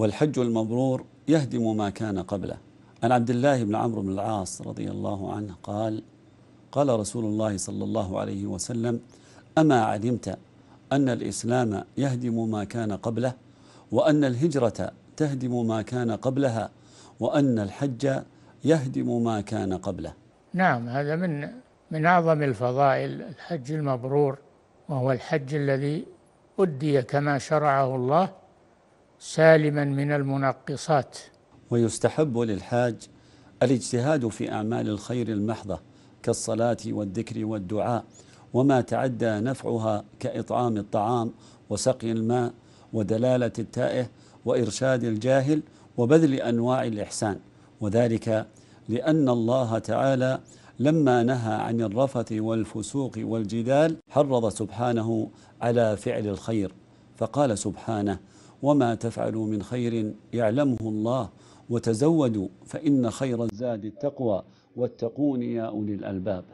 والحج المبرور يهدم ما كان قبله عن عبد الله بن عمرو بن العاص رضي الله عنه قال قال رسول الله صلى الله عليه وسلم أما علمت أن الإسلام يهدم ما كان قبله وأن الهجرة تهدم ما كان قبلها وأن الحج يهدم ما كان قبله نعم هذا من من أعظم الفضائل الحج المبرور وهو الحج الذي أدي كما شرعه الله سالما من المنقصات ويستحب للحاج الاجتهاد في اعمال الخير المحضه كالصلاه والذكر والدعاء وما تعدى نفعها كاطعام الطعام وسقي الماء ودلاله التائه وارشاد الجاهل وبذل انواع الاحسان وذلك لان الله تعالى لما نهى عن الرفث والفسوق والجدال حرض سبحانه على فعل الخير فقال سبحانه وما تفعلوا من خير يعلمه الله وتزودوا فإن خير الزاد التقوى واتقون يا أولي الألباب